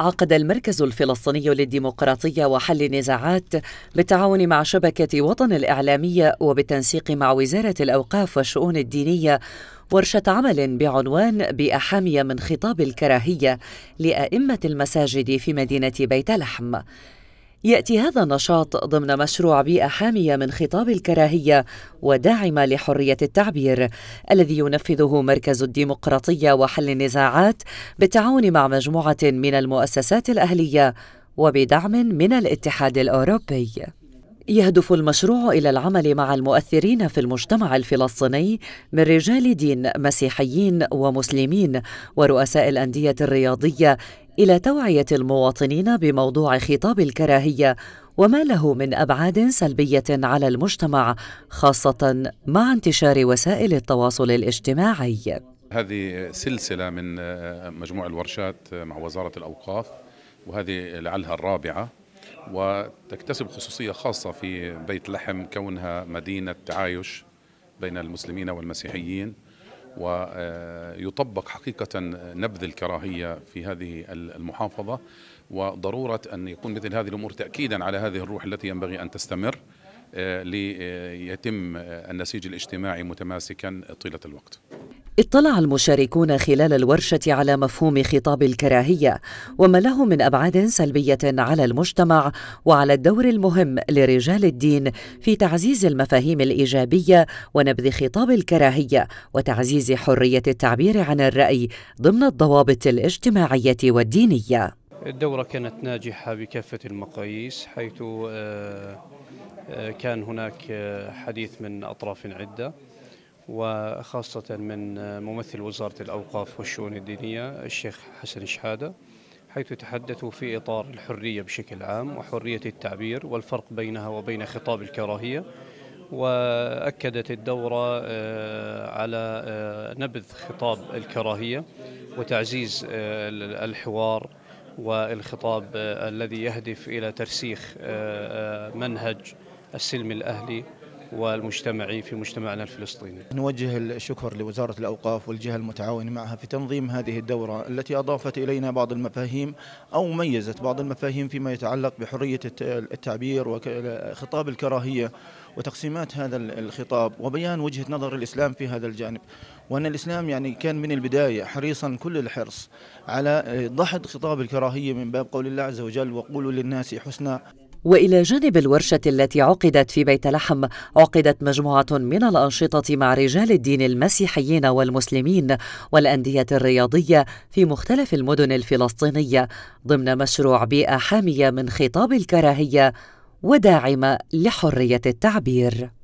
عقد المركز الفلسطيني للديمقراطية وحل النزاعات بالتعاون مع شبكة وطن الإعلامية وبالتنسيق مع وزارة الأوقاف والشؤون الدينية ورشة عمل بعنوان بأحامية من خطاب الكراهية لأئمة المساجد في مدينة بيت لحم ياتي هذا النشاط ضمن مشروع بيئه حاميه من خطاب الكراهيه وداعمه لحريه التعبير الذي ينفذه مركز الديمقراطيه وحل النزاعات بالتعاون مع مجموعه من المؤسسات الاهليه وبدعم من الاتحاد الاوروبي يهدف المشروع الى العمل مع المؤثرين في المجتمع الفلسطيني من رجال دين مسيحيين ومسلمين ورؤساء الانديه الرياضيه الى توعيه المواطنين بموضوع خطاب الكراهيه وما له من ابعاد سلبيه على المجتمع خاصه مع انتشار وسائل التواصل الاجتماعي. هذه سلسله من مجموع الورشات مع وزاره الاوقاف وهذه لعلها الرابعه وتكتسب خصوصيه خاصه في بيت لحم كونها مدينه تعايش بين المسلمين والمسيحيين ويطبق حقيقة نبذ الكراهية في هذه المحافظة وضرورة أن يكون مثل هذه الأمور تأكيدا على هذه الروح التي ينبغي أن تستمر آه، ليتم آه، النسيج الاجتماعي متماسكا طيلة الوقت اطلع المشاركون خلال الورشة على مفهوم خطاب الكراهية وما له من أبعاد سلبية على المجتمع وعلى الدور المهم لرجال الدين في تعزيز المفاهيم الإيجابية ونبذ خطاب الكراهية وتعزيز حرية التعبير عن الرأي ضمن الضوابط الاجتماعية والدينية. الدورة كانت ناجحة بكافة المقاييس حيث آه، آه، كان هناك آه، حديث من أطراف عدة وخاصة من ممثل وزارة الأوقاف والشؤون الدينية الشيخ حسن شحادة حيث تحدثوا في إطار الحرية بشكل عام وحرية التعبير والفرق بينها وبين خطاب الكراهية وأكدت الدورة آه، على آه، نبذ خطاب الكراهية وتعزيز آه، الحوار والخطاب الذي يهدف إلى ترسيخ منهج السلم الأهلي والمجتمعي في مجتمعنا الفلسطيني نوجه الشكر لوزارة الأوقاف والجهة المتعاونه معها في تنظيم هذه الدورة التي أضافت إلينا بعض المفاهيم أو ميزت بعض المفاهيم فيما يتعلق بحرية التعبير وخطاب الكراهية وتقسيمات هذا الخطاب وبيان وجهة نظر الإسلام في هذا الجانب وأن الإسلام يعني كان من البداية حريصا كل الحرص على ضحد خطاب الكراهية من باب قول الله عز وجل وقولوا للناس حسنا والى جانب الورشه التي عقدت في بيت لحم عقدت مجموعه من الانشطه مع رجال الدين المسيحيين والمسلمين والانديه الرياضيه في مختلف المدن الفلسطينيه ضمن مشروع بيئه حاميه من خطاب الكراهيه وداعمه لحريه التعبير